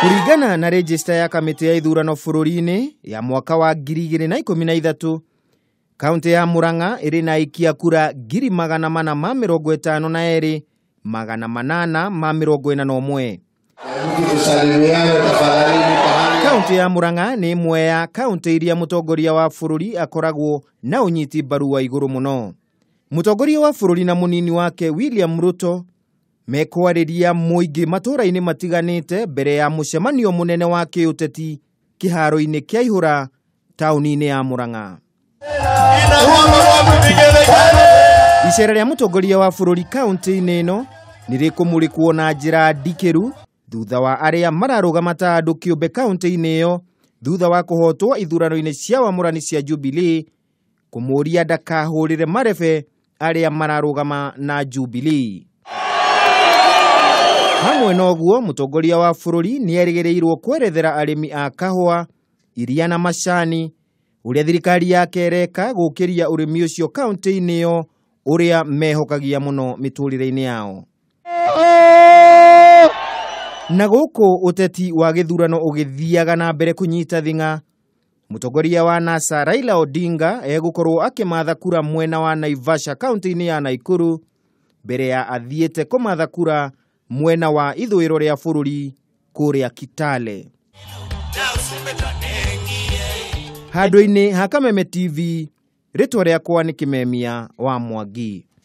kuringana na rejista ya kamĩtĩ ya ithurano bũrũri-inĩ ya mwaka wa 2013 kauntĩ ya murang'a ĩrĩ na ikia kura ngiri magana mana ma mĩrongo ĩtano na erĩ magana manana ma mĩrongo ĩna na ũmwe kaũntĩ ya murang'a nĩ ĩmwe ya kaũntĩ iria mũtongoria wa bũrũri akoragwo na ũnyiti mbaru wa igũrũ mũno mũtongoria wa bũrũri na mũnini wake william ruto mekwarĩria mũingĩ matũũra-inĩ matiganĩte mbere ya mũcemanio mũnene wa kĩũteti kĩharo-inĩ kĩa ihũra taũni-inĩ ya Murang'a. Icera rĩa mũtongoria wa bũrũri kaũntĩ-inĩ ĩno nĩ rĩkũmũrĩkwo na njĩra ndikĩru thutha wa arĩa mararũgama ta andũ kĩũmbe kaũntĩ-inĩ ĩyo thutha wa kũhootwo ithurano-inĩ cia wamũrani cia Jubilee kũmũũria ndakahũrĩre marebe arĩa mararũgama na Jubilee hamwe na ũguo mũtongoria wa bũrũri ni erĩgĩrĩirũo kwerethera arĩmi a kahũa iria na macani ũrĩa thirikari yake ĩreka gũkĩria ũrĩmi ũcio kaũntĩ-inĩ ĩyo ũrĩa mehokagia muno mĩtũũrĩre-inĩ yao na gũkũ ũteti wa gĩthurano ũgĩthiaga na mbere kunyita thing'a mũtongoria wa NASA Raila Odinga egũkorũo akĩmatha kura mwena wa Naivasha kaũntĩ-inĩ ya Naikuru mbere ya athiĩte kũmatha kura mwena wa ithuiro ria bururi kuria Kitale handu-inĩ ha Kameme TV rĩtwa rĩakwa nĩ Kĩmemia wa Mwangi